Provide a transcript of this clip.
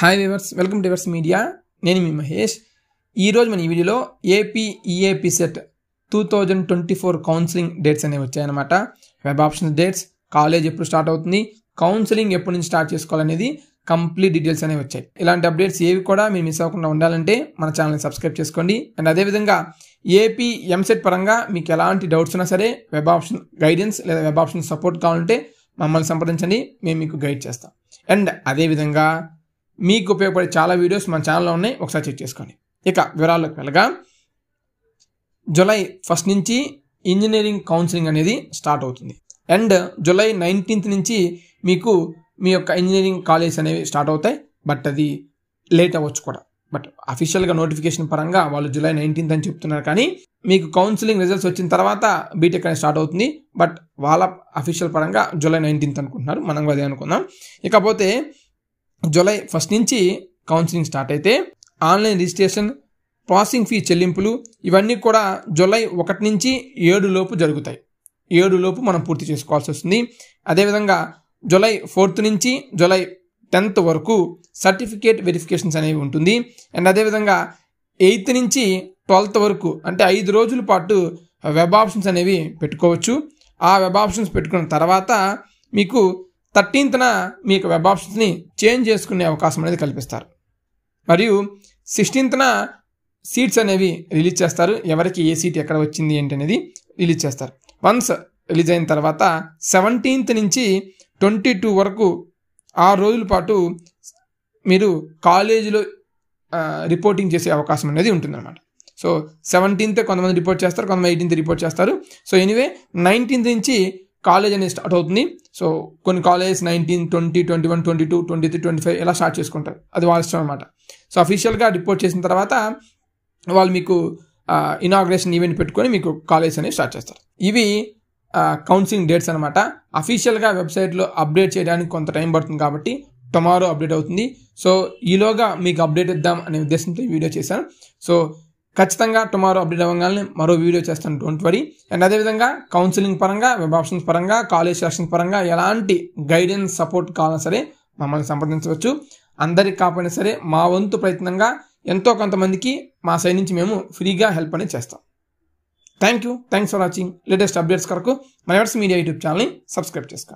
hi viewers welcome to viewers media నేను మీ మహేష్ ఈరోజు మన ఈ వీడియోలో AP EAPCET two thousand twenty four counselling dates అనేవి వచ్చాయన్నమాట వెబ్ ఆప్షన్ డేట్స్ కాలేజ్ ఎప్పుడు స్టార్ట్ అవుతుంది కౌన్సిలింగ్ ఎప్పటి నుంచి స్టార్ట్ చేసుకోవాలనేది కంప్లీట్ డీటెయిల్స్ అనేవి వచ్చాయి ఇలాంటి అప్డేట్స్ ఏవి కూడా మీరు మిస్ అవ్వకుండా ఉండాలంటే మన ఛానల్ని సబ్స్క్రైబ్ చేసుకోండి అండ్ అదేవిధంగా ఏపీ ఎంసెట్ పరంగా మీకు ఎలాంటి డౌట్స్ ఉన్నా సరే వెబ్ ఆప్షన్ గైడెన్స్ లేదా వెబ్ ఆప్షన్ సపోర్ట్ కావాలంటే మమ్మల్ని సంప్రదించండి మేము మీకు గైడ్ చేస్తాం అండ్ అదేవిధంగా మీకు ఉపయోగపడే చాలా వీడియోస్ మన ఛానల్లో ఉన్నాయి ఒకసారి చెక్ చేసుకోండి ఇక వివరాల్లోకి వెళ్ళగా జులై ఫస్ట్ నుంచి ఇంజనీరింగ్ కౌన్సిలింగ్ అనేది స్టార్ట్ అవుతుంది అండ్ జులై నైన్టీన్త్ నుంచి మీకు మీ యొక్క ఇంజనీరింగ్ కాలేజ్ అనేవి స్టార్ట్ అవుతాయి బట్ అది లేట్ అవ్వచ్చు కూడా బట్ అఫీషియల్గా నోటిఫికేషన్ పరంగా వాళ్ళు జూలై నైన్టీన్త్ అని చెప్తున్నారు కానీ మీకు కౌన్సిలింగ్ రిజల్ట్స్ వచ్చిన తర్వాత బీటెక్ అనేది స్టార్ట్ అవుతుంది బట్ వాళ్ళ అఫీషియల్ పరంగా జూలై నైన్టీన్త్ అనుకుంటున్నారు మనం అదే అనుకుందాం ఇకపోతే జూలై ఫస్ట్ నుంచి కౌన్సిలింగ్ స్టార్ట్ అయితే ఆన్లైన్ రిజిస్ట్రేషన్ ప్రాసెసింగ్ ఫీ చెల్లింపులు ఇవన్నీ కూడా జూలై ఒకటి నుంచి ఏడు లోపు జరుగుతాయి ఏడు లోపు మనం పూర్తి చేసుకోవాల్సి వస్తుంది అదేవిధంగా జూలై ఫోర్త్ నుంచి జూలై టెన్త్ వరకు సర్టిఫికేట్ వెరిఫికేషన్స్ అనేవి ఉంటుంది అండ్ అదేవిధంగా ఎయిత్ నుంచి ట్వెల్త్ వరకు అంటే ఐదు రోజుల పాటు వెబ్ ఆప్షన్స్ అనేవి పెట్టుకోవచ్చు ఆ వెబ్ ఆప్షన్స్ పెట్టుకున్న తర్వాత మీకు థర్టీన్త్న మీకు వెబ్ ఆప్షన్స్ని చేంజ్ చేసుకునే అవకాశం అనేది కల్పిస్తారు మరియు సిక్స్టీన్త్న సీట్స్ అనేవి రిలీజ్ చేస్తారు ఎవరికి ఏ సీట్ ఎక్కడ వచ్చింది ఏంటి అనేది రిలీజ్ చేస్తారు వన్స్ రిలీజ్ అయిన తర్వాత సెవెంటీన్త్ నుంచి ట్వంటీ టూ వరకు ఆరు రోజుల పాటు మీరు కాలేజీలో రిపోర్టింగ్ చేసే అవకాశం అనేది ఉంటుందన్నమాట సో సెవెంటీన్త్ కొంతమంది రిపోర్ట్ చేస్తారు కొంతమంది ఎయిటీన్త్ రిపోర్ట్ చేస్తారు సో ఎనీవే నైన్టీన్త్ నుంచి కాలేజ్ అనేది స్టార్ట్ అవుతుంది సో కొన్ని colleges nineteen twenty twenty one twenty two twenty three twenty five ఇలా స్టార్ట్ చేసుకుంటారు అది వాళ్ళ ఇష్టం అనమాట సో అఫీషియల్గా రిపోర్ట్ చేసిన తర్వాత వాళ్ళు మీకు ఇనాగ్రేషన్ ఈవెంట్ పెట్టుకొని మీకు కాలేజ్ అనేవి స్టార్ట్ చేస్తారు ఇవి కౌన్సిలింగ్ డేట్స్ అనమాట అఫీషియల్గా వెబ్సైట్లో అప్డేట్ చేయడానికి కొంత టైం పడుతుంది కాబట్టి టుమారో అప్డేట్ అవుతుంది సో ఈలోగా మీకు అప్డేట్ ఇద్దాం అనే ఉద్దేశంతో ఈ వీడియో చేశాను సో ఖచ్చితంగా టుమారో అప్డేట్ అవ్వగానే మరో వీడియో చేస్తాను డోంట్ వరీ అండ్ అదేవిధంగా కౌన్సిలింగ్ పరంగా వెబ్ ఆప్షన్స్ పరంగా కాలేజ్ సెలక్షన్ పరంగా ఎలాంటి గైడెన్స్ సపోర్ట్ కావాలన్నా సరే మమ్మల్ని సంప్రదించవచ్చు అందరికి కాకపోయినా సరే మా వంతు ప్రయత్నంగా ఎంతో కొంతమందికి మా సైడ్ నుంచి మేము ఫ్రీగా హెల్ప్ అనేది చేస్తాం thank you thanks for watching latest updates కొరకు మన మీడియా యూట్యూబ్ ఛానల్ని సబ్స్క్రైబ్ చేసుకోండి